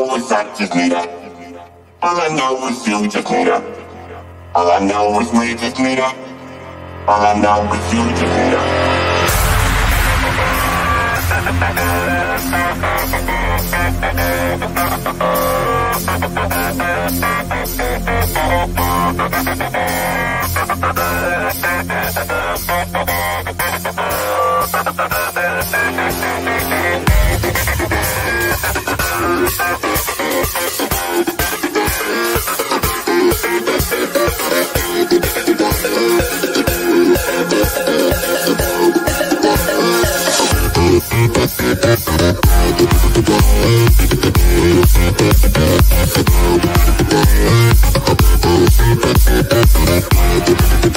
know is I just need up. All I know is you just need up. All I know is we just need up. All I know is you just need up. Thank you.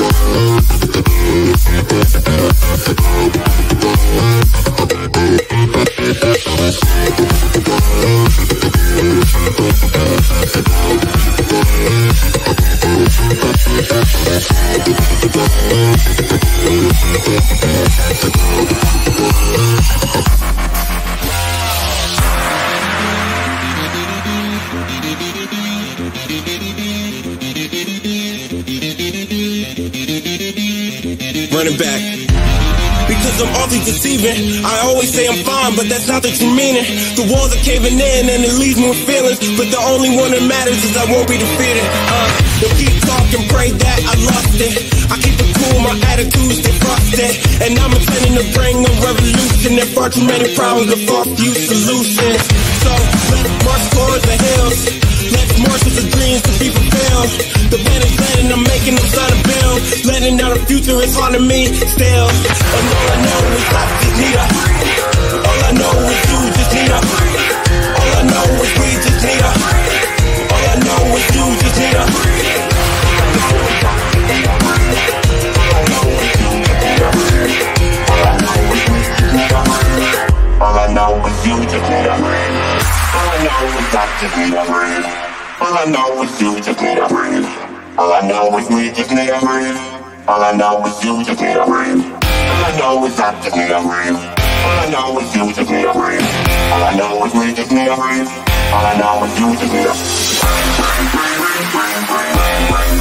leaving. I always say I'm fine, but that's not that you mean it. The walls are caving in and it leaves me with feelings. But the only one that matters is I won't be defeated. Uh, they'll keep talking, pray that I lost it. I keep it cool, my attitude's defrosted. And I'm intending to bring a revolution. There far too many problems, a far few solutions. So let us march towards the hills. Next morsels of dreams to be fulfilled. The band is letting, I'm making them sign a bill. Letting out a future is hard haunting me still. And all I know is I just need a. All I know is you just need a. All I know is we just need a. All I know is you just need a. I know is you just need a breathe. All I know is we just need a breathe. All I know is you just need a breathe. All I know is that just need a breathe. All I know is you just need a breathe. All I know is we just need a breathe. All I know is you just need a breathe.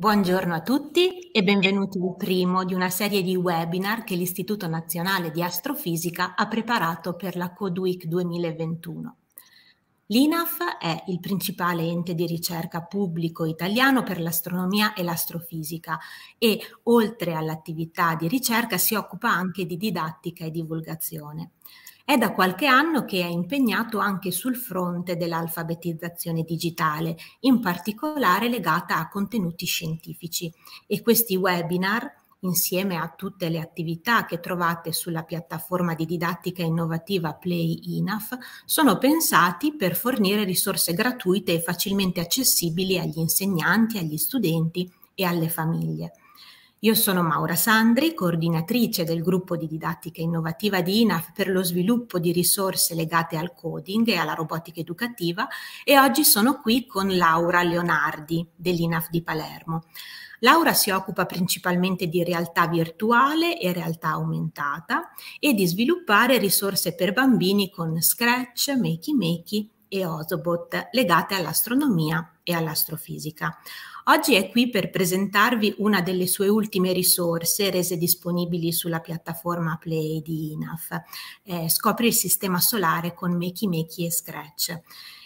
Buongiorno a tutti e benvenuti al primo di una serie di webinar che l'Istituto Nazionale di Astrofisica ha preparato per la Code Week 2021. L'INAF è il principale ente di ricerca pubblico italiano per l'astronomia e l'astrofisica e, oltre all'attività di ricerca, si occupa anche di didattica e divulgazione. È da qualche anno che è impegnato anche sul fronte dell'alfabetizzazione digitale, in particolare legata a contenuti scientifici e questi webinar insieme a tutte le attività che trovate sulla piattaforma di didattica innovativa Play INAF, sono pensati per fornire risorse gratuite e facilmente accessibili agli insegnanti, agli studenti e alle famiglie. Io sono Maura Sandri, coordinatrice del gruppo di didattica innovativa di INAF per lo sviluppo di risorse legate al coding e alla robotica educativa e oggi sono qui con Laura Leonardi dell'INAF di Palermo. Laura si occupa principalmente di realtà virtuale e realtà aumentata e di sviluppare risorse per bambini con Scratch, Makey Makey e Osobot legate all'astronomia e all'astrofisica. Oggi è qui per presentarvi una delle sue ultime risorse rese disponibili sulla piattaforma Play di INAF. Eh, scopri il sistema solare con Makey Makey e Scratch.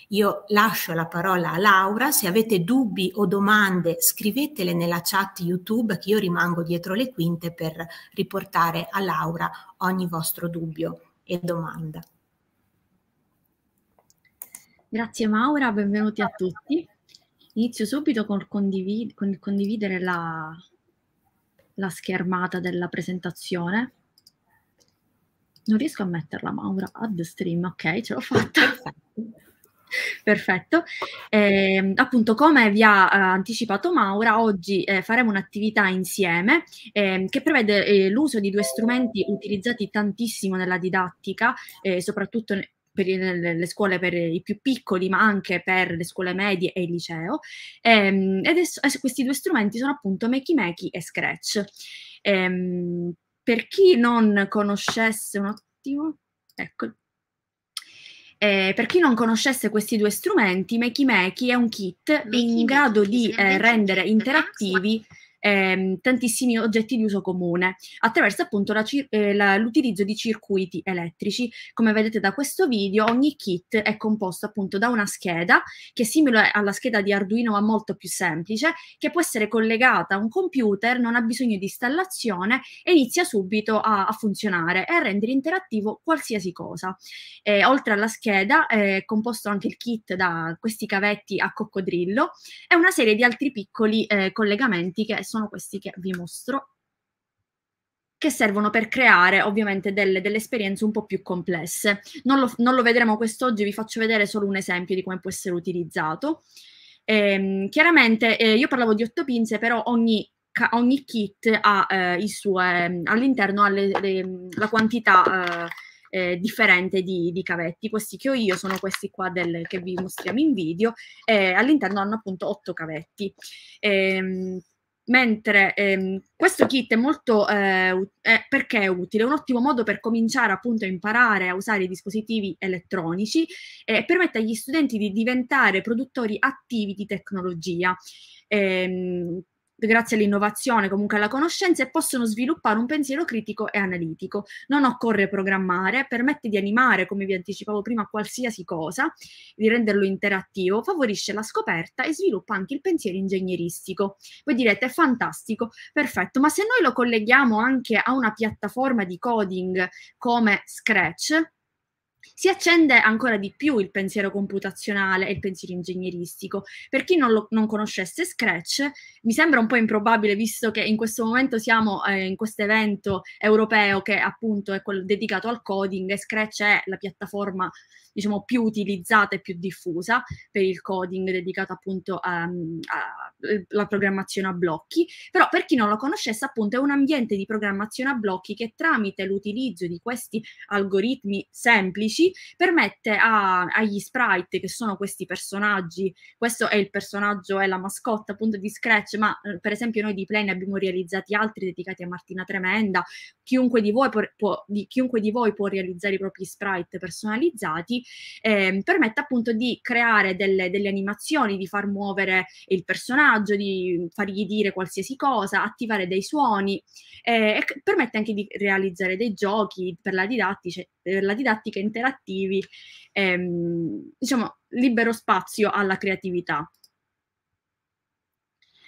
Io lascio la parola a Laura, se avete dubbi o domande scrivetele nella chat YouTube che io rimango dietro le quinte per riportare a Laura ogni vostro dubbio e domanda. Grazie Maura, benvenuti a tutti. Inizio subito con, condivid con condividere la, la schermata della presentazione. Non riesco a metterla, Maura, ad stream, ok, ce l'ho fatta. Perfetto. Eh, appunto, come vi ha eh, anticipato Maura, oggi eh, faremo un'attività insieme ehm, che prevede eh, l'uso di due strumenti utilizzati tantissimo nella didattica, eh, soprattutto per le, le, scuole per i più piccoli, ma anche per le scuole medie e il liceo. Ehm, ed es- eh, questi due strumenti sono appunto Makey Makey e Scratch. Ehm, per chi non conoscesse un attimo, ecco. Eh, per chi non conoscesse questi due strumenti, Makey Makey è un kit in grado di eh, rendere interattivi ehm, tantissimi oggetti di uso comune, attraverso appunto la, eh, la, l'utilizzo di circuiti elettrici. Come vedete da questo video, ogni kit è composto appunto da una scheda che è simile alla scheda di Arduino ma molto più semplice, che può essere collegata a un computer, non ha bisogno di installazione e inizia subito a, a funzionare e a rendere interattivo qualsiasi cosa. Eh, oltre alla scheda è composto anche il kit da questi cavetti a coccodrillo e una serie di altri piccoli eh, collegamenti che sono sono questi che vi mostro, che servono per creare ovviamente delle, delle esperienze un po' più complesse. Non lo, non lo vedremo quest'oggi, vi faccio vedere solo un esempio di come può essere utilizzato. Eh, chiaramente eh, io parlavo di otto pinze, però ogni, ogni kit ha eh, sue, ehm, all'interno le, le, la quantità eh, eh, differente di, di, cavetti. Questi che ho io sono questi qua del, che vi mostriamo in video e all'interno hanno appunto otto cavetti. Ehm, Mentre ehm, questo kit è molto eh, è eh, perché è utile, è un ottimo modo per cominciare appunto a imparare a usare i dispositivi elettronici eh, e eh, permette agli studenti di diventare produttori attivi di tecnologia. Ehm, grazie all'innovazione, comunque alla conoscenza, e possono sviluppare un pensiero critico e analitico. Non occorre programmare, permette di animare, come vi anticipavo prima, qualsiasi cosa, di renderlo interattivo, favorisce la scoperta e sviluppa anche il pensiero ingegneristico. Voi direte, fantastico, perfetto, ma se noi lo colleghiamo anche a una piattaforma di coding come Scratch, si accende ancora di più il pensiero computazionale e il pensiero ingegneristico. Per chi non, lo, non conoscesse Scratch, mi sembra un po' improbabile, visto che in questo momento siamo eh, in questo evento europeo che appunto è quello dedicato al coding e Scratch è la piattaforma diciamo, più utilizzata e più diffusa per il coding dedicato appunto alla programmazione a blocchi, però per chi non lo conoscesse appunto è un ambiente di programmazione a blocchi che tramite l'utilizzo di questi algoritmi semplici grafici, permette a, agli sprite, che sono questi personaggi, questo è il personaggio, è la mascotte appunto di Scratch, ma eh, per esempio noi di Play ne abbiamo realizzati altri dedicati a Martina Tremenda, chiunque di voi può, può, di, chiunque di voi può realizzare i propri sprite personalizzati, eh, permette appunto di creare delle, delle animazioni, di far muovere il personaggio, di fargli dire qualsiasi cosa, attivare dei suoni eh, e permette anche di realizzare dei giochi per la, didattice, per eh, la didattica interagente interattivi, ehm, diciamo, libero spazio alla creatività.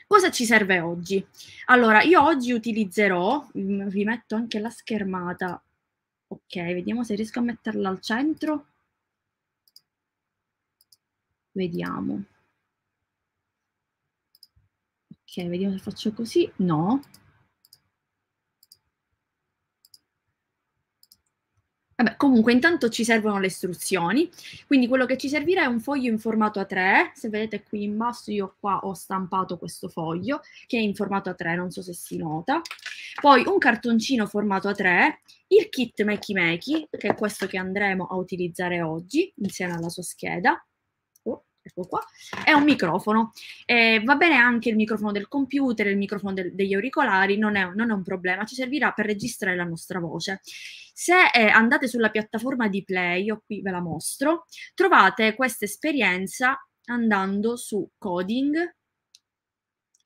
Cosa ci serve oggi? Allora, io oggi utilizzerò, mm, vi metto anche la schermata, ok, vediamo se riesco a metterla al centro. Vediamo. Ok, vediamo se faccio così. No, Vabbè, comunque intanto ci servono le istruzioni, quindi quello che ci servirà è un foglio in formato A3, se vedete qui in basso io qua ho stampato questo foglio che è in formato A3, non so se si nota, poi un cartoncino formato A3, il kit Makey Makey, che è questo che andremo a utilizzare oggi insieme alla sua scheda, ecco qua, è un microfono. Eh, va bene anche il microfono del computer, il microfono del, degli auricolari, non è, non è, un problema, ci servirà per registrare la nostra voce. Se eh, andate sulla piattaforma di Play, io qui ve la mostro, trovate questa esperienza andando su coding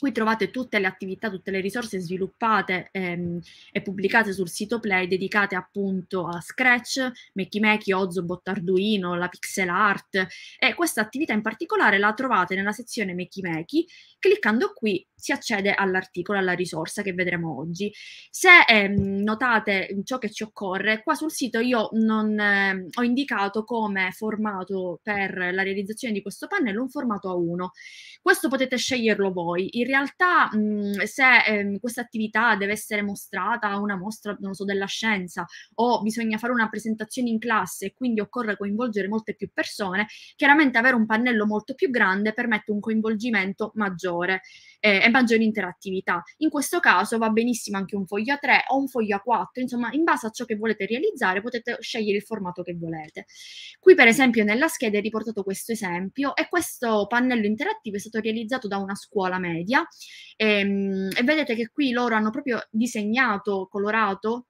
Qui trovate tutte le attività, tutte le risorse sviluppate ehm, e pubblicate sul sito Play dedicate appunto a Scratch, Mekimeki, Ozzo, Bottarduino, la pixel art e questa attività in particolare la trovate nella sezione Mekimeki. Cliccando qui si accede all'articolo, alla risorsa che vedremo oggi. Se ehm, notate ciò che ci occorre, qua sul sito io non, ehm, ho indicato come formato per la realizzazione di questo pannello un formato A1. Questo potete sceglierlo voi. In realtà mh, se eh, questa attività deve essere mostrata a una mostra, non so, della scienza o bisogna fare una presentazione in classe e quindi occorre coinvolgere molte più persone, chiaramente avere un pannello molto più grande permette un coinvolgimento maggiore eh, e maggiore interattività. In questo caso va benissimo anche un foglio a 3 o un foglio a 4, insomma in base a ciò che volete realizzare potete scegliere il formato che volete. Qui per esempio nella scheda è riportato questo esempio e questo pannello interattivo è stato realizzato da una scuola media ehm, e vedete che qui loro hanno proprio disegnato, colorato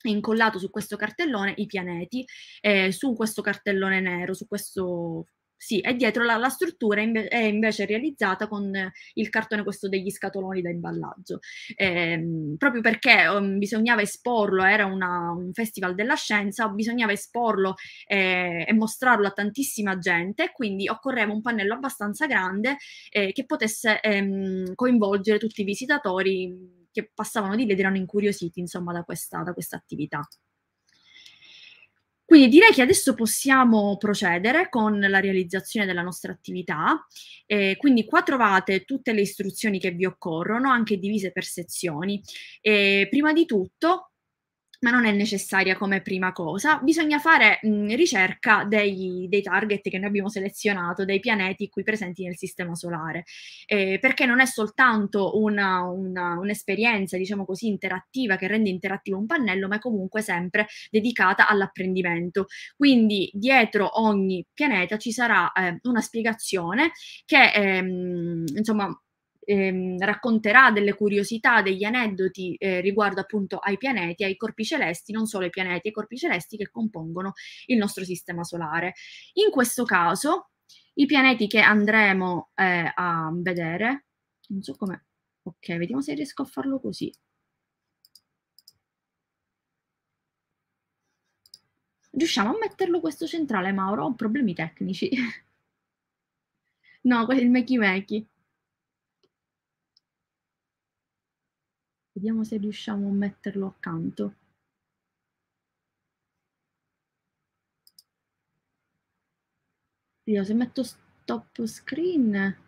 e incollato su questo cartellone i pianeti, eh, su questo cartellone nero, su questo sì, e dietro la, la struttura inve- è invece realizzata con il cartone questo degli scatoloni da imballaggio. Eh, proprio perché um, bisognava esporlo, era una, un festival della scienza, bisognava esporlo eh, e mostrarlo a tantissima gente, quindi occorreva un pannello abbastanza grande eh, che potesse ehm, coinvolgere tutti i visitatori che passavano di lì ed erano incuriositi insomma da questa, da questa attività. Quindi direi che adesso possiamo procedere con la realizzazione della nostra attività. Eh, quindi qua trovate tutte le istruzioni che vi occorrono, anche divise per sezioni. Eh, prima di tutto ma non è necessaria come prima cosa. Bisogna fare mh, mm, ricerca dei, dei, target che noi abbiamo selezionato, dei pianeti qui presenti nel sistema solare, eh, perché non è soltanto una, una, un'esperienza, diciamo così, interattiva che rende interattivo un pannello, ma è comunque sempre dedicata all'apprendimento. Quindi dietro ogni pianeta ci sarà eh, una spiegazione che ehm, insomma ehm, racconterà delle curiosità, degli aneddoti eh, riguardo appunto ai pianeti, ai corpi celesti, non solo ai pianeti, ai corpi celesti che compongono il nostro sistema solare. In questo caso, i pianeti che andremo eh, a vedere, non so come, ok, vediamo se riesco a farlo così. Riusciamo a metterlo questo centrale, Mauro? Ho problemi tecnici. no, il Meki Meki. Vediamo se riusciamo a metterlo accanto. Vediamo se metto stop screen.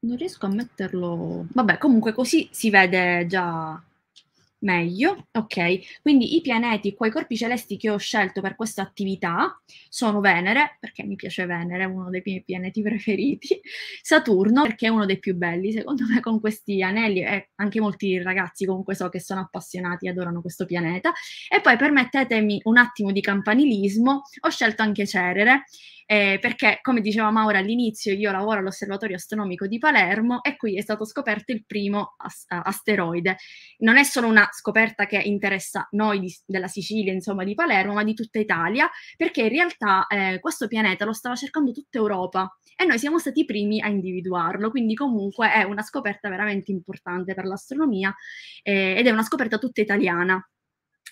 Non riesco a metterlo. Vabbè, comunque così si vede già meglio, ok? Quindi i pianeti quei corpi celesti che ho scelto per questa attività sono Venere, perché mi piace Venere, uno dei miei pianeti preferiti, Saturno, perché è uno dei più belli, secondo me con questi anelli, e eh, anche molti ragazzi comunque so che sono appassionati, adorano questo pianeta, e poi permettetemi un attimo di campanilismo, ho scelto anche Cerere, eh, perché come diceva Maura all'inizio io lavoro all'osservatorio astronomico di Palermo e qui è stato scoperto il primo as- asteroide. Non è solo una scoperta che interessa noi di, della Sicilia, insomma di Palermo, ma di tutta Italia, perché in realtà eh, questo pianeta lo stava cercando tutta Europa e noi siamo stati i primi a individuarlo, quindi comunque è una scoperta veramente importante per l'astronomia eh, ed è una scoperta tutta italiana.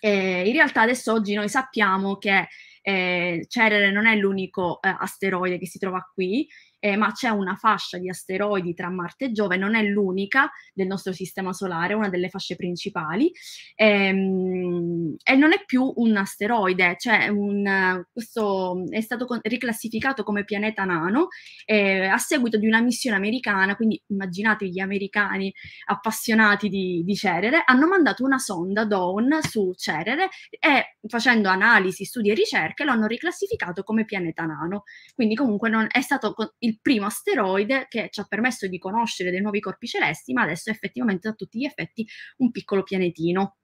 Eh, in realtà adesso oggi noi sappiamo che eh, Cerere non è l'unico eh, asteroide che si trova qui eh, ma c'è una fascia di asteroidi tra Marte e Giove, non è l'unica del nostro sistema solare, una delle fasce principali, ehm, e non è più un asteroide, cioè un, questo è stato con- riclassificato come pianeta nano eh, a seguito di una missione americana, quindi immaginate gli americani appassionati di, di Cerere, hanno mandato una sonda Dawn su Cerere e facendo analisi, studi e ricerche lo hanno riclassificato come pianeta nano. Quindi comunque non è stato il primo asteroide che ci ha permesso di conoscere dei nuovi corpi celesti, ma adesso è effettivamente da tutti gli effetti un piccolo pianetino.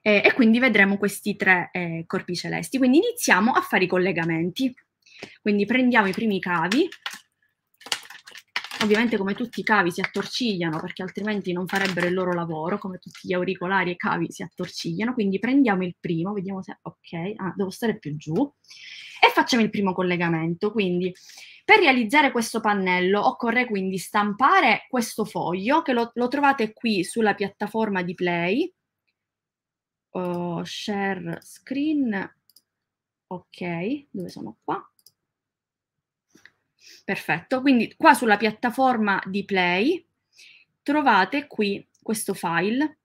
Eh, e quindi vedremo questi tre eh, corpi celesti. Quindi iniziamo a fare i collegamenti. Quindi prendiamo i primi cavi, Ovviamente come tutti i cavi si attorcigliano perché altrimenti non farebbero il loro lavoro, come tutti gli auricolari e i cavi si attorcigliano, quindi prendiamo il primo, vediamo se ok, ah, devo stare più giù e facciamo il primo collegamento. Quindi per realizzare questo pannello occorre quindi stampare questo foglio che lo, lo trovate qui sulla piattaforma di Play. Oh, share screen, ok, dove sono qua? Perfetto, quindi qua sulla piattaforma di Play trovate qui questo file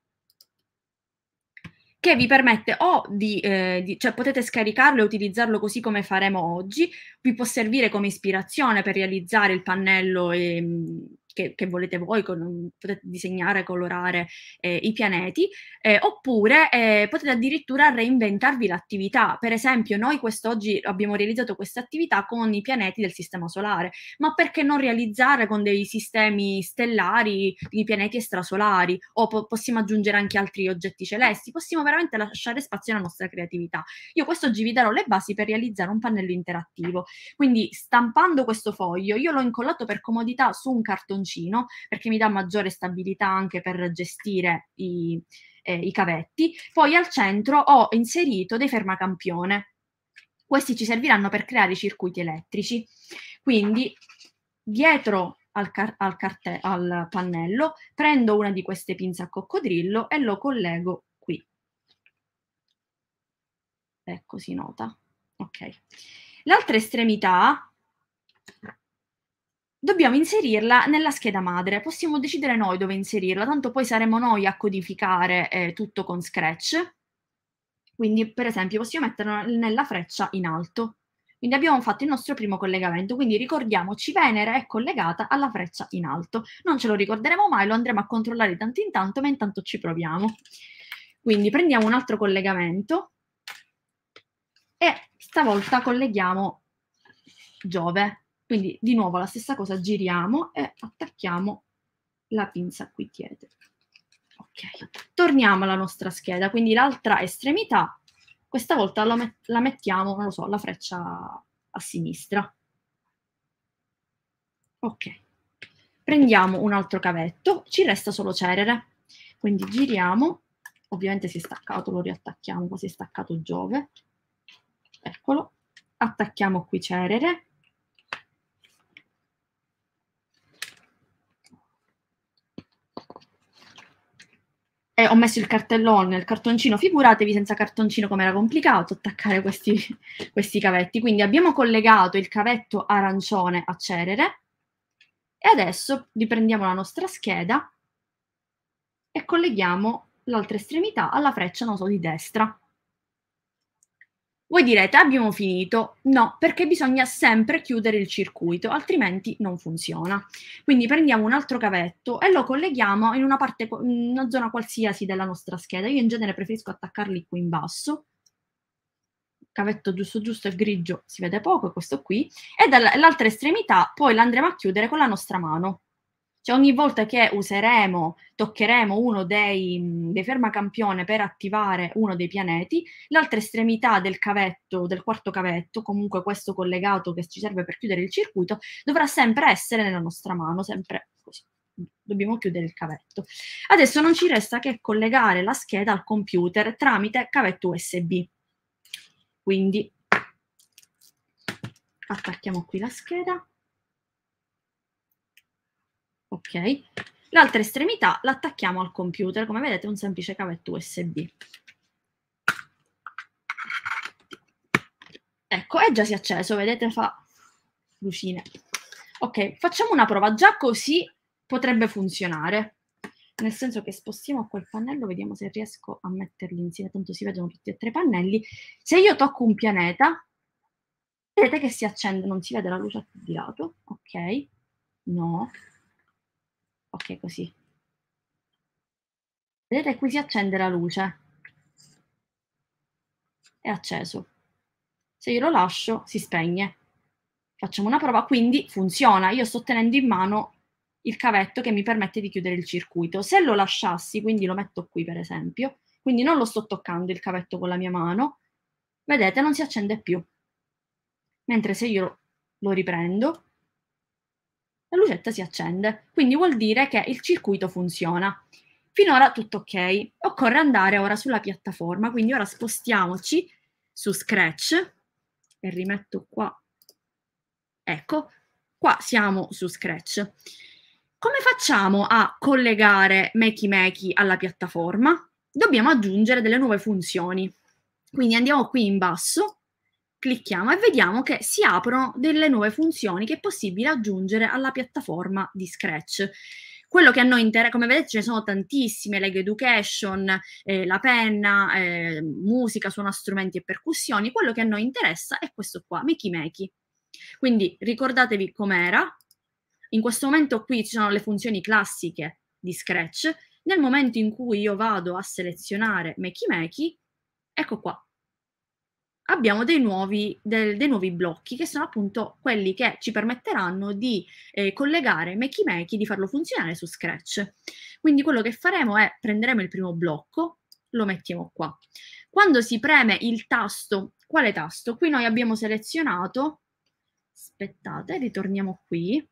che vi permette o di, eh, di, cioè potete scaricarlo e utilizzarlo così come faremo oggi, vi può servire come ispirazione per realizzare il pannello e, che, che, volete voi, con, potete disegnare, colorare eh, i pianeti, eh, oppure eh, potete addirittura reinventarvi l'attività. Per esempio, noi quest'oggi abbiamo realizzato questa attività con i pianeti del Sistema Solare, ma perché non realizzare con dei sistemi stellari i pianeti estrasolari? O po- possiamo aggiungere anche altri oggetti celesti? Possiamo veramente lasciare spazio alla nostra creatività. Io quest'oggi vi darò le basi per realizzare un pannello interattivo. Quindi, stampando questo foglio, io l'ho incollato per comodità su un cartoncino bastoncino perché mi dà maggiore stabilità anche per gestire i, eh, i cavetti. Poi al centro ho inserito dei fermacampione. Questi ci serviranno per creare i circuiti elettrici. Quindi dietro al, car- al, carte- al pannello prendo una di queste pinze a coccodrillo e lo collego qui. Ecco, si nota. Ok. L'altra estremità dobbiamo inserirla nella scheda madre. Possiamo decidere noi dove inserirla, tanto poi saremo noi a codificare eh, tutto con Scratch. Quindi, per esempio, possiamo metterla nella freccia in alto. Quindi abbiamo fatto il nostro primo collegamento, quindi ricordiamoci Venere è collegata alla freccia in alto. Non ce lo ricorderemo mai, lo andremo a controllare di tanto in tanto, ma intanto ci proviamo. Quindi prendiamo un altro collegamento e stavolta colleghiamo Giove quindi di nuovo la stessa cosa, giriamo e attacchiamo la pinza qui dietro. Ok, torniamo alla nostra scheda, quindi l'altra estremità, questa volta met la mettiamo, non lo so, la freccia a sinistra. Ok, prendiamo un altro cavetto, ci resta solo Cerere, quindi giriamo, ovviamente si è staccato, lo riattacchiamo, si è staccato Giove, eccolo, attacchiamo qui Cerere, E eh, ho messo il cartellone, il cartoncino, figuratevi senza cartoncino come era complicato attaccare questi, questi cavetti. Quindi abbiamo collegato il cavetto arancione a Cerere e adesso riprendiamo la nostra scheda e colleghiamo l'altra estremità alla freccia naso di destra. Voi direte abbiamo finito? No, perché bisogna sempre chiudere il circuito, altrimenti non funziona. Quindi prendiamo un altro cavetto e lo colleghiamo in una, parte, in una zona qualsiasi della nostra scheda. Io in genere preferisco attaccarli qui in basso. Cavetto giusto giusto e grigio si vede poco, questo qui. E dall'altra estremità poi l'andremo a chiudere con la nostra mano. Cioè ogni volta che useremo, toccheremo uno dei, mm, dei fermacampione per attivare uno dei pianeti, l'altra estremità del cavetto, del quarto cavetto, comunque questo collegato che ci serve per chiudere il circuito, dovrà sempre essere nella nostra mano, sempre così. Dobbiamo chiudere il cavetto. Adesso non ci resta che collegare la scheda al computer tramite cavetto USB. Quindi attacchiamo qui la scheda ok? L'altra estremità l'attacchiamo al computer, come vedete è un semplice cavetto USB. Ecco, è già si è acceso, vedete fa lucine. Ok, facciamo una prova, già così potrebbe funzionare. Nel senso che spostiamo quel pannello, vediamo se riesco a metterli insieme, tanto si vedono tutti e tre i pannelli. Se io tocco un pianeta, vedete che si accende, non si vede la luce di lato, ok? No, Ok, così. Vedete, qui si accende la luce. È acceso. Se io lo lascio, si spegne. Facciamo una prova, quindi funziona. Io sto tenendo in mano il cavetto che mi permette di chiudere il circuito. Se lo lasciassi, quindi lo metto qui per esempio, quindi non lo sto toccando il cavetto con la mia mano, vedete non si accende più. Mentre se io lo riprendo, la lucetta si accende, quindi vuol dire che il circuito funziona. Finora tutto ok. Occorre andare ora sulla piattaforma, quindi ora spostiamoci su Scratch e rimetto qua. Ecco, qua siamo su Scratch. Come facciamo a collegare MakeMaki alla piattaforma? Dobbiamo aggiungere delle nuove funzioni. Quindi andiamo qui in basso clicchiamo e vediamo che si aprono delle nuove funzioni che è possibile aggiungere alla piattaforma di Scratch. Quello che a noi interessa, come vedete ce ne sono tantissime, Lego education, eh, la penna, eh, musica, suona strumenti e percussioni, quello che a noi interessa è questo qua, Meki Meki. Quindi ricordatevi com'era, in questo momento qui ci sono le funzioni classiche di Scratch, nel momento in cui io vado a selezionare Meki Meki, ecco qua, abbiamo dei nuovi, del, dei nuovi, blocchi che sono appunto quelli che ci permetteranno di eh, collegare Makey Makey, di farlo funzionare su Scratch. Quindi quello che faremo è prenderemo il primo blocco, lo mettiamo qua. Quando si preme il tasto, quale tasto? Qui noi abbiamo selezionato, aspettate, ritorniamo qui.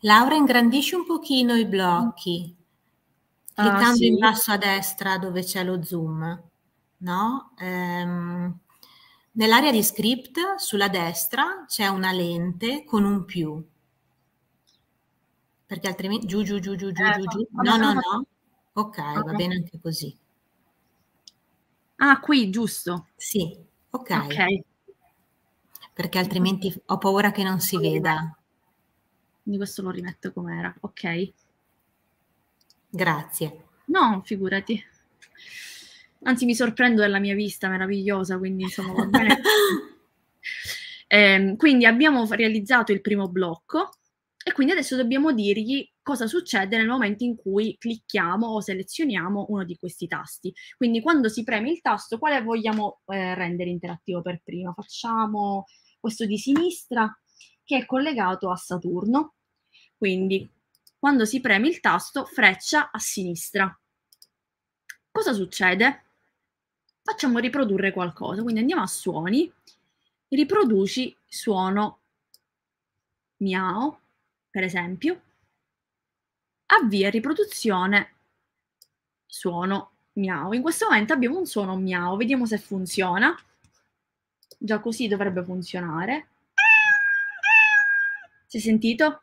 Laura ingrandisce un pochino i blocchi, ah, cliccando sì. in basso a destra dove c'è lo zoom no? Ehm, nell'area di script sulla destra c'è una lente con un più, perché altrimenti giù, giù, giù, giù, giù, eh, giù, giù. No, no, no. Ok, okay. va bene anche così. Ah, qui, giusto. Sì, ok. Perché altrimenti ho paura che non si veda. Quindi questo lo rimetto com'era, ok. Grazie. No, figurati. Anzi, mi sorprendo della mia vista meravigliosa, quindi insomma va bene. eh, quindi abbiamo realizzato il primo blocco e quindi adesso dobbiamo dirgli cosa succede nel momento in cui clicchiamo o selezioniamo uno di questi tasti. Quindi quando si preme il tasto, quale vogliamo eh, rendere interattivo per prima? Facciamo questo di sinistra che è collegato a Saturno. Quindi quando si preme il tasto, freccia a sinistra. Cosa succede? facciamo riprodurre qualcosa. Quindi andiamo a suoni, riproduci suono miao, per esempio, avvia riproduzione suono miao. In questo momento abbiamo un suono miao, vediamo se funziona. Già così dovrebbe funzionare. Si è sentito?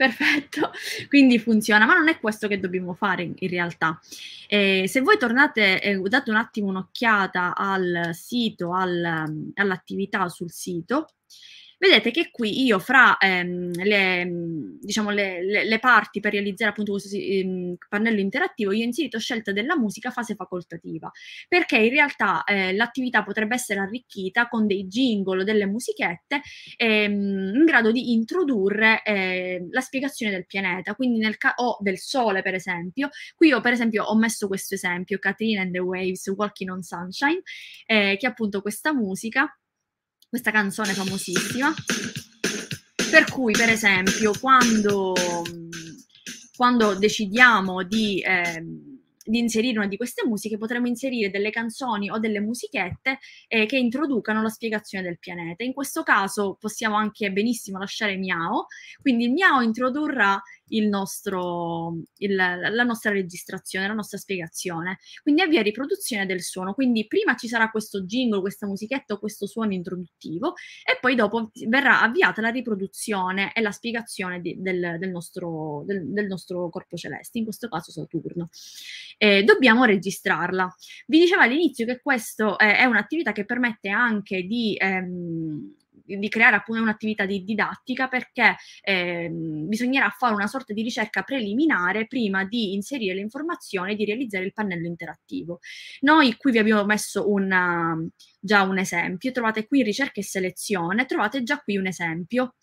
Perfetto, quindi funziona, ma non è questo che dobbiamo fare in, in realtà. Eh, se voi tornate, eh, date un attimo un'occhiata al sito, al, mm, all'attività sul sito, Vedete che qui io fra ehm, le, diciamo, le, le, le, parti per realizzare appunto questo ehm, pannello interattivo, io ho inserito scelta della musica fase facoltativa, perché in realtà eh, l'attività potrebbe essere arricchita con dei jingle o delle musichette ehm, in grado di introdurre eh, la spiegazione del pianeta, quindi nel ca- o del Sole per esempio. Qui io per esempio ho messo questo esempio, Katrina and the Waves, Walking on Sunshine, eh, che è appunto questa musica questa canzone famosissima. Per cui, per esempio, quando, quando decidiamo di, eh, di, inserire una di queste musiche, potremo inserire delle canzoni o delle musichette eh, che introducano la spiegazione del pianeta. In questo caso possiamo anche benissimo lasciare Miao, quindi il Miao introdurrà il nostro, il, la nostra registrazione, la nostra spiegazione. Quindi avvia riproduzione del suono. Quindi prima ci sarà questo jingle, questa musichetta, o questo suono introduttivo e poi dopo verrà avviata la riproduzione e la spiegazione di, del, del, nostro, del, del, nostro, corpo celeste, in questo caso Saturno. Eh, dobbiamo registrarla. Vi dicevo all'inizio che questa è, è un'attività che permette anche di... Ehm, di creare appunto un'attività di didattica perché eh, bisognerà fare una sorta di ricerca preliminare prima di inserire le informazioni e di realizzare il pannello interattivo. Noi qui vi abbiamo messo una, già un esempio, trovate qui ricerca e selezione, trovate già qui un esempio.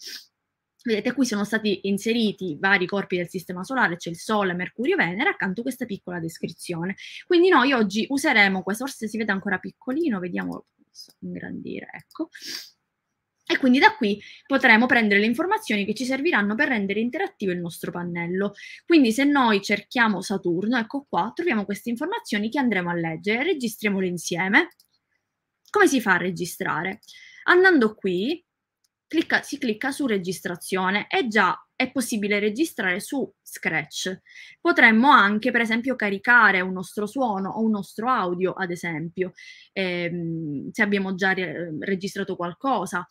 Vedete, qui sono stati inseriti vari corpi del sistema solare, c'è cioè il Sole, Mercurio, Venere, accanto a questa piccola descrizione. Quindi noi oggi useremo questo, forse si vede ancora piccolino, vediamo, posso ingrandire, ecco. E quindi da qui potremo prendere le informazioni che ci serviranno per rendere interattivo il nostro pannello. Quindi se noi cerchiamo Saturno, ecco qua, troviamo queste informazioni che andremo a leggere, registriamole insieme. Come si fa a registrare? Andando qui, clicca, si clicca su registrazione e già è possibile registrare su Scratch. Potremmo anche, per esempio, caricare un nostro suono o un nostro audio, ad esempio, ehm, se abbiamo già re- registrato qualcosa.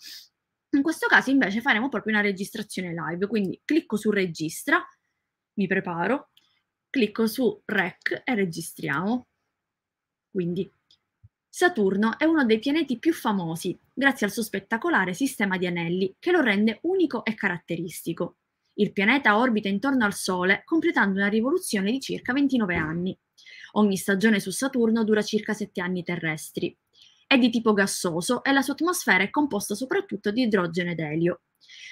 In questo caso invece faremo proprio una registrazione live, quindi clicco su registra, mi preparo, clicco su rec e registriamo. Quindi Saturno è uno dei pianeti più famosi grazie al suo spettacolare sistema di anelli che lo rende unico e caratteristico. Il pianeta orbita intorno al Sole, completando una rivoluzione di circa 29 anni. Ogni stagione su Saturno dura circa 7 anni terrestri. È di tipo gassoso e la sua atmosfera è composta soprattutto di idrogeno ed elio.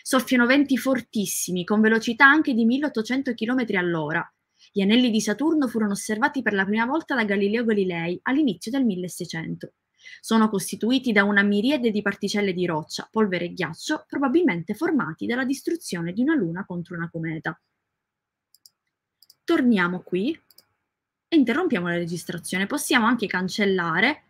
Soffiano venti fortissimi, con velocità anche di 1800 km all'ora. Gli anelli di Saturno furono osservati per la prima volta da Galileo Galilei all'inizio del 1600. Sono costituiti da una miriade di particelle di roccia, polvere e ghiaccio, probabilmente formati dalla distruzione di una luna contro una cometa. Torniamo qui e interrompiamo la registrazione. Possiamo anche cancellare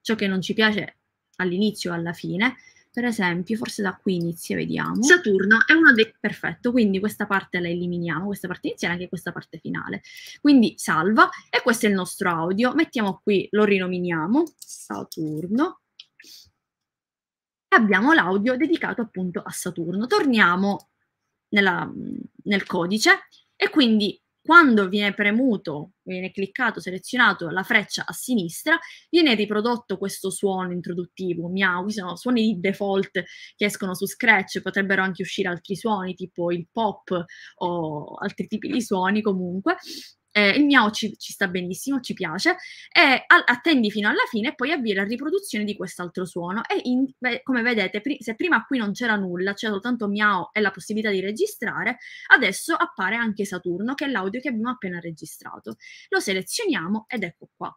ciò che non ci piace all'inizio o alla fine per esempio, forse da qui inizia, vediamo. Saturno è uno dei... Perfetto, quindi questa parte la eliminiamo, questa parte iniziale e anche questa parte finale. Quindi salva e questo è il nostro audio. Mettiamo qui, lo rinominiamo, Saturno. E abbiamo l'audio dedicato appunto a Saturno. Torniamo nella, nel codice e quindi quando viene premuto, viene cliccato, selezionato la freccia a sinistra, viene riprodotto questo suono introduttivo, miau, sono suoni di default che escono su Scratch, potrebbero anche uscire altri suoni tipo il pop o altri tipi di suoni comunque, eh, il miau ci, ci, sta benissimo, ci piace, e a, attendi fino alla fine e poi avvii la riproduzione di quest'altro suono. E in, beh, come vedete, pri, se prima qui non c'era nulla, c'era soltanto miau e la possibilità di registrare, adesso appare anche Saturno, che è l'audio che abbiamo appena registrato. Lo selezioniamo ed ecco qua.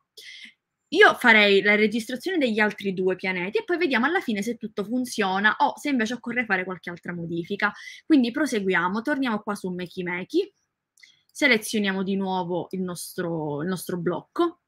Io farei la registrazione degli altri due pianeti e poi vediamo alla fine se tutto funziona o se invece occorre fare qualche altra modifica. Quindi proseguiamo, torniamo qua su Meki Meki selezioniamo di nuovo il nostro, il nostro blocco.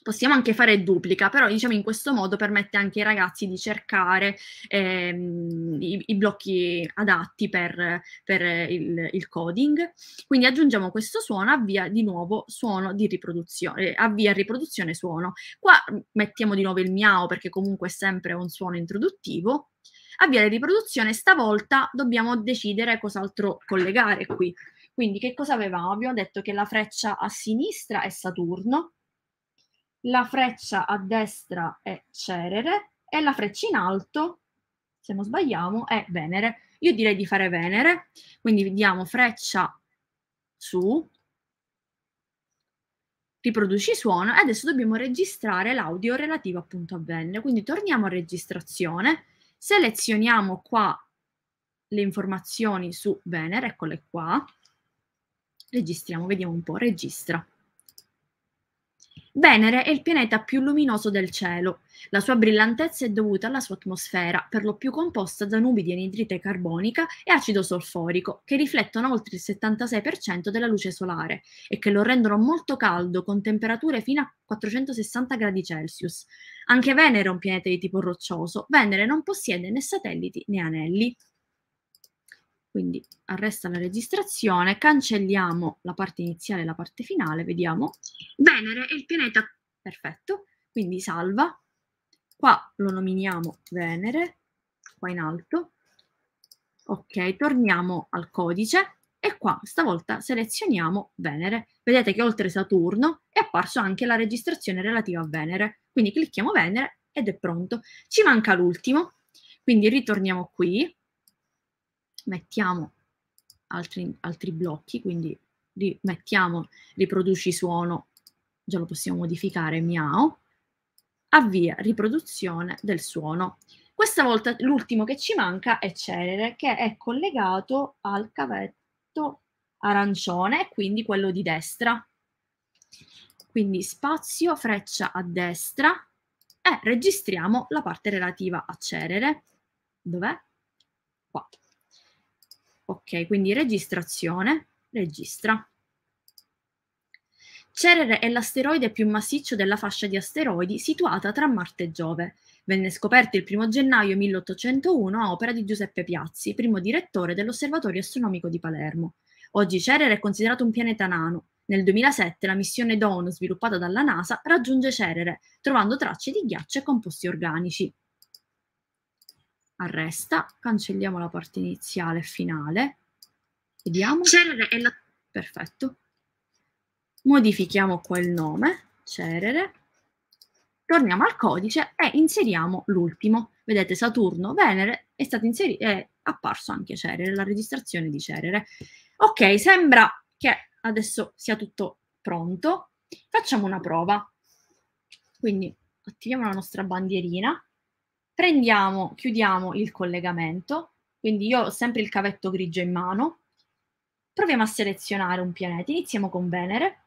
Possiamo anche fare duplica, però diciamo in questo modo permette anche ai ragazzi di cercare ehm, i, i, blocchi adatti per, per il, il, coding. Quindi aggiungiamo questo suono, avvia di nuovo suono di riproduzione, eh, avvia riproduzione suono. Qua mm, mettiamo di nuovo il miau perché comunque è sempre un suono introduttivo. Avvia la riproduzione, stavolta dobbiamo decidere cos'altro collegare qui. Quindi che cosa avevamo? Abbiamo detto che la freccia a sinistra è Saturno, la freccia a destra è Cerere e la freccia in alto, se non sbagliamo, è Venere. Io direi di fare Venere, quindi diamo freccia su, riproduci suono e adesso dobbiamo registrare l'audio relativo appunto a Venere. Quindi torniamo a registrazione, selezioniamo qua le informazioni su Venere, eccole qua, Registriamo, vediamo un po', registra. Venere è il pianeta più luminoso del cielo. La sua brillantezza è dovuta alla sua atmosfera, per lo più composta da nubi di anidrite carbonica e acido solforico, che riflettono oltre il 76% della luce solare e che lo rendono molto caldo, con temperature fino a 460 gradi Celsius. Anche Venere è un pianeta di tipo roccioso. Venere non possiede né satelliti né anelli. Quindi arresta la registrazione, cancelliamo la parte iniziale e la parte finale, vediamo. Venere è il pianeta. Perfetto, quindi salva. Qua lo nominiamo Venere, qua in alto. Ok, torniamo al codice e qua stavolta selezioniamo Venere. Vedete che oltre Saturno è apparso anche la registrazione relativa a Venere. Quindi clicchiamo Venere ed è pronto. Ci manca l'ultimo, quindi ritorniamo qui, mettiamo altri, altri blocchi, quindi mettiamo riproduci suono, già lo possiamo modificare, miao, avvia riproduzione del suono. Questa volta l'ultimo che ci manca è Cerere, che è collegato al cavetto arancione, quindi quello di destra. Quindi spazio, freccia a destra e registriamo la parte relativa a Cerere. Dov'è? Qua. Ok, quindi registrazione, registra. Cerere è l'asteroide più massiccio della fascia di asteroidi situata tra Marte e Giove. Venne scoperto il 1 gennaio 1801 a opera di Giuseppe Piazzi, primo direttore dell'Osservatorio astronomico di Palermo. Oggi Cerere è considerato un pianeta nano. Nel 2007 la missione Dawn, sviluppata dalla NASA, raggiunge Cerere, trovando tracce di ghiaccio e composti organici arresta, cancelliamo la parte iniziale e finale, vediamo. Cerere è la... Perfetto. Modifichiamo il nome, Cerere, torniamo al codice e inseriamo l'ultimo. Vedete Saturno, Venere è, è apparso anche Cerere, la registrazione di Cerere. Ok, sembra che adesso sia tutto pronto. Facciamo una prova. Quindi attiviamo la nostra bandierina prendiamo, chiudiamo il collegamento, quindi io ho sempre il cavetto grigio in mano, proviamo a selezionare un pianeta, iniziamo con Venere,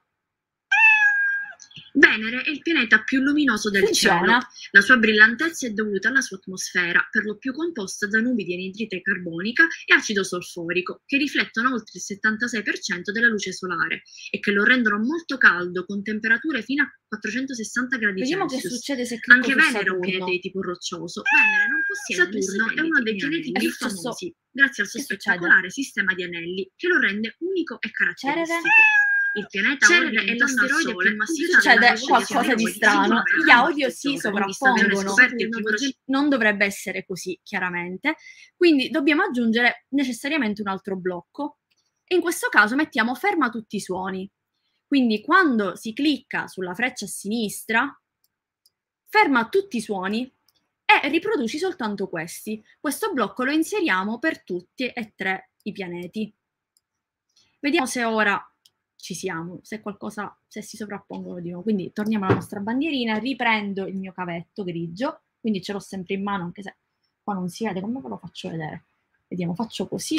Venere è il pianeta più luminoso del Funziona. cielo. La sua brillantezza è dovuta alla sua atmosfera, per lo più composta da nubi di anidride carbonica e acido solforico, che riflettono oltre il 76% della luce solare e che lo rendono molto caldo, con temperature fino a 460 gradi Vediamo Celsius. che succede se Anche Venere è un pianeta di tipo roccioso. Venere non possiede Saturno è uno dei pianeti più famosi, grazie al suo spettacolare sistema di anelli, che lo rende unico e caratteristico. Cerere? il pianeta Cellule e l'asteroide più massiccio succede qualcosa di strano. Gli audio si sovrappongono, non dovrebbe essere così, chiaramente. Quindi dobbiamo aggiungere necessariamente un altro blocco. E in questo caso mettiamo ferma tutti i suoni. Quindi quando si clicca sulla freccia a sinistra, ferma tutti i suoni e riproduci soltanto questi. Questo blocco lo inseriamo per tutti e tre i pianeti. Vediamo se ora ci siamo, se qualcosa, se si sovrappongono di nuovo. Quindi torniamo alla nostra bandierina, riprendo il mio cavetto grigio, quindi ce l'ho sempre in mano, anche se qua non si vede, come ve lo faccio vedere? Vediamo, faccio così,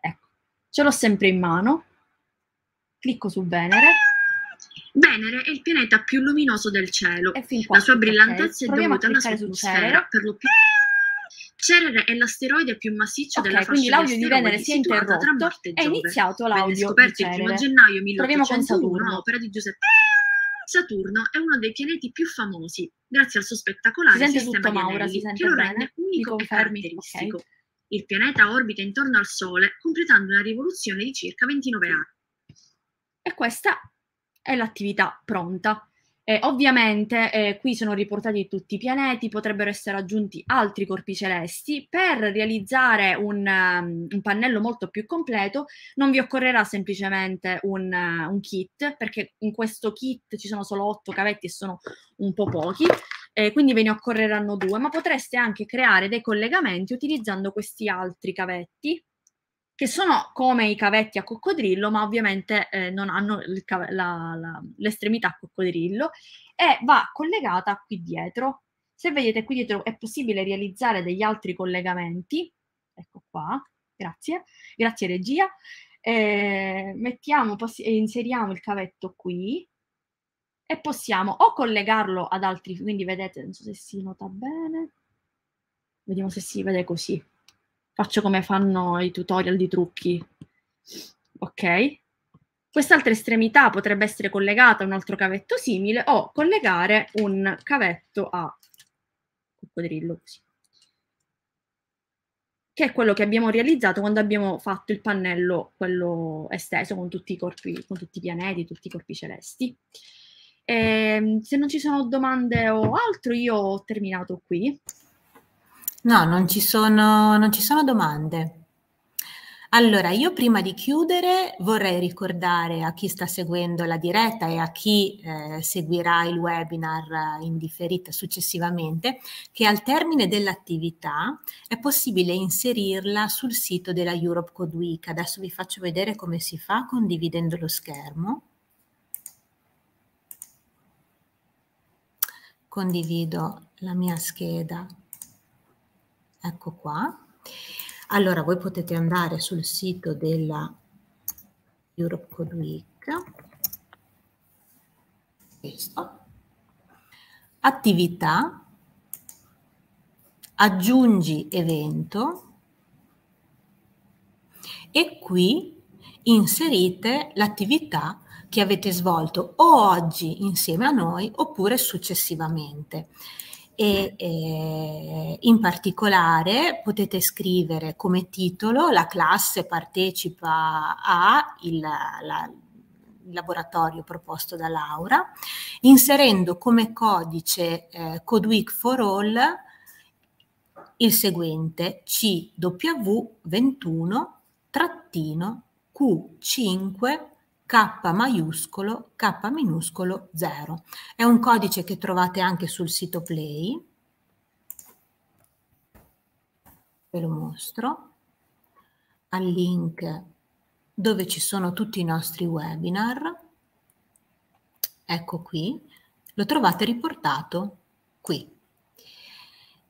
ecco, ce l'ho sempre in mano, clicco su Venere. Venere è il pianeta più luminoso del cielo. La sua brillantezza okay. è dovuta alla sua atmosfera, per lo più... Cerere è l'asteroide più massiccio okay, della fascia quindi l'audio di, di Venere si è interrotto e è iniziato l'audio Venne scoperto il 1 gennaio 1801 a opera di Giuseppe Saturno è uno dei pianeti più famosi grazie al suo spettacolare si sistema tutto, Maura, si che lo rende unico e caratteristico. Okay. Il pianeta orbita intorno al Sole completando una rivoluzione di circa 29 anni. E questa è l'attività pronta. Eh, ovviamente eh, qui sono riportati tutti i pianeti, potrebbero essere aggiunti altri corpi celesti. Per realizzare un, um, un pannello molto più completo non vi occorrerà semplicemente un, uh, un, kit, perché in questo kit ci sono solo otto cavetti e sono un po' pochi, eh, quindi ve ne occorreranno due, ma potreste anche creare dei collegamenti utilizzando questi altri cavetti che sono come i cavetti a coccodrillo, ma ovviamente eh, non hanno cave- la, la, l'estremità a coccodrillo, e va collegata qui dietro. Se vedete qui dietro è possibile realizzare degli altri collegamenti, ecco qua, grazie, grazie regia, eh, mettiamo, poss- eh, inseriamo il cavetto qui, e possiamo o collegarlo ad altri, quindi vedete, non so se si nota bene, vediamo se si vede così, faccio come fanno i tutorial di trucchi. Ok? Quest'altra estremità potrebbe essere collegata a un altro cavetto simile o collegare un cavetto a coccodrillo così che è quello che abbiamo realizzato quando abbiamo fatto il pannello, quello esteso, con tutti i, corpi, con tutti i pianeti, tutti i corpi celesti. E, ehm, se non ci sono domande o altro, io ho terminato qui. No, non ci sono, non ci sono domande. Allora, io prima di chiudere vorrei ricordare a chi sta seguendo la diretta e a chi eh, seguirà il webinar eh, in differita successivamente che al termine dell'attività è possibile inserirla sul sito della Europe Code Week. Adesso vi faccio vedere come si fa condividendo lo schermo. Condivido la mia scheda Ecco qua. Allora, voi potete andare sul sito della Europe Code Week. Questo. Attività. Aggiungi evento. E qui inserite l'attività che avete svolto o oggi insieme a noi oppure successivamente e eh, in particolare potete scrivere come titolo la classe partecipa a il, la, laboratorio proposto da Laura, inserendo come codice eh, CodeWeek for All il seguente CW21-Q5 K maiuscolo, K minuscolo 0. È un codice che trovate anche sul sito Play. Ve lo mostro. Al link dove ci sono tutti i nostri webinar. Ecco qui. Lo trovate riportato qui.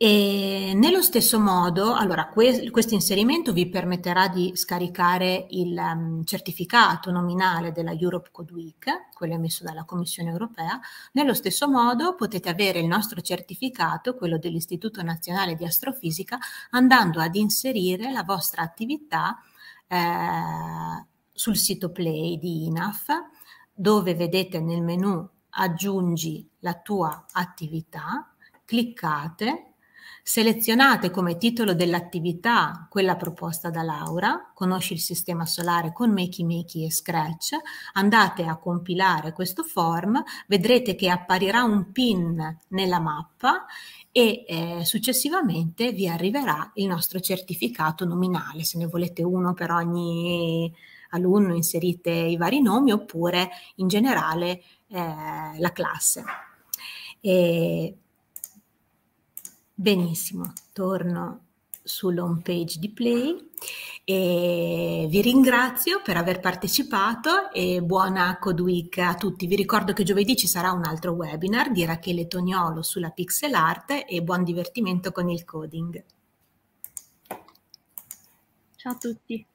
E nello stesso modo, allora, que- questo inserimento vi permetterà di scaricare il um, certificato nominale della Europe Code Week, quello emesso dalla Commissione europea. Nello stesso modo potete avere il nostro certificato, quello dell'Istituto Nazionale di Astrofisica, andando ad inserire la vostra attività eh, sul sito Play di INAF, dove vedete nel menu aggiungi la tua attività, cliccate Selezionate come titolo dell'attività quella proposta da Laura, conosci il sistema solare con Makey Makey e Scratch, andate a compilare questo form, vedrete che apparirà un pin nella mappa e eh, successivamente vi arriverà il nostro certificato nominale, se ne volete uno per ogni alunno inserite i vari nomi oppure in generale eh, la classe. E Benissimo, torno sull'home page di Play e vi ringrazio per aver partecipato e buona Code Week a tutti. Vi ricordo che giovedì ci sarà un altro webinar di Rachele Toniolo sulla pixel art e buon divertimento con il coding. Ciao a tutti.